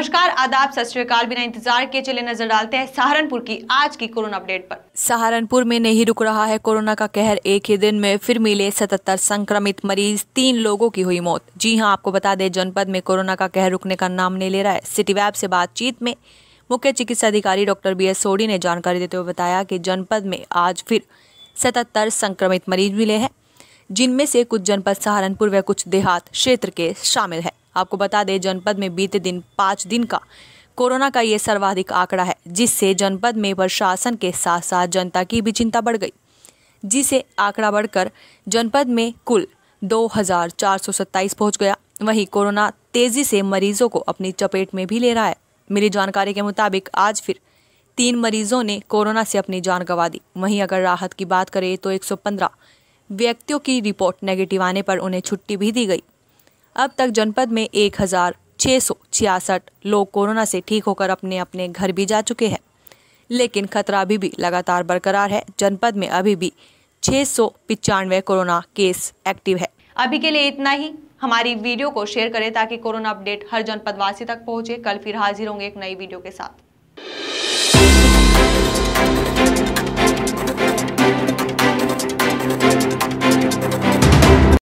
नमस्कार आदाब सत श्रीकाल बिना इंतजार के चले नजर डालते हैं सहारनपुर की आज की कोरोना अपडेट पर सहारनपुर में नहीं रुक रहा है कोरोना का कहर एक ही दिन में फिर मिले 77 संक्रमित मरीज तीन लोगों की हुई मौत जी हां आपको बता दें जनपद में कोरोना का कहर रुकने का नाम नहीं ले रहा है सिटी वैब से बातचीत में मुख्य चिकित्सा अधिकारी डॉक्टर बी एस सोडी ने जानकारी देते हुए बताया कि जनपद में आज फिर सतहत्तर संक्रमित मरीज मिले हैं जिनमें से कुछ जनपद सहारनपुर व कुछ देहात क्षेत्र के शामिल है आपको बता दें जनपद में बीते दिन पाँच दिन का कोरोना का ये सर्वाधिक आंकड़ा है जिससे जनपद में प्रशासन के साथ साथ जनता की भी चिंता बढ़ गई जिसे आंकड़ा बढ़कर जनपद में कुल 2427 पहुंच गया वहीं कोरोना तेजी से मरीजों को अपनी चपेट में भी ले रहा है मिली जानकारी के मुताबिक आज फिर तीन मरीजों ने कोरोना से अपनी जान गंवा दी वहीं अगर राहत की बात करें तो 115 व्यक्तियों की रिपोर्ट नेगेटिव आने पर उन्हें छुट्टी भी दी गई अब तक जनपद में एक हजार सौ छियासठ लोग कोरोना से ठीक होकर अपने अपने घर भी जा चुके हैं लेकिन खतरा अभी भी लगातार बरकरार है जनपद में अभी भी छह सौ पिचानवे कोरोना केस एक्टिव है अभी के लिए इतना ही हमारी वीडियो को शेयर करें ताकि कोरोना अपडेट हर जनपद वासी तक पहुंचे कल फिर हाजिर होंगे एक नई वीडियो के साथ